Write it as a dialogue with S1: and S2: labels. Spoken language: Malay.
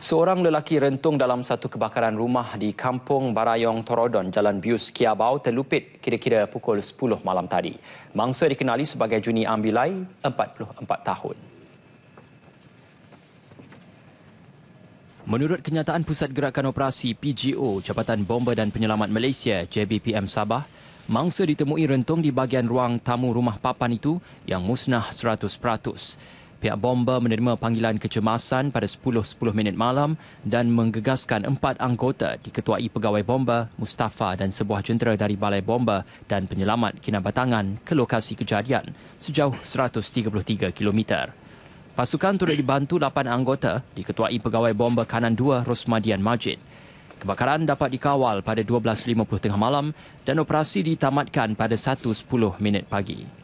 S1: Seorang lelaki rentung dalam satu kebakaran rumah di Kampung Barayong Torodon, Jalan Bius, Kiabau, terlupit kira-kira pukul 10 malam tadi. Mangsa dikenali sebagai Juni Ambilai, 44 tahun. Menurut kenyataan Pusat Gerakan Operasi PGO, Jabatan Bomba dan Penyelamat Malaysia, JBPM Sabah, mangsa ditemui rentung di bahagian ruang tamu rumah papan itu yang musnah 100%. Pihak bomba menerima panggilan kecemasan pada 10.10 minit malam dan menggegaskan empat anggota diketuai pegawai bomba, Mustafa dan sebuah jentera dari Balai Bomba dan Penyelamat Kinabatangan ke lokasi kejadian sejauh 133 km. Pasukan turut dibantu lapan anggota diketuai pegawai bomba kanan dua Rosmadian Majid. Kebakaran dapat dikawal pada 12.50 tengah malam dan operasi ditamatkan pada 1.10 minit pagi.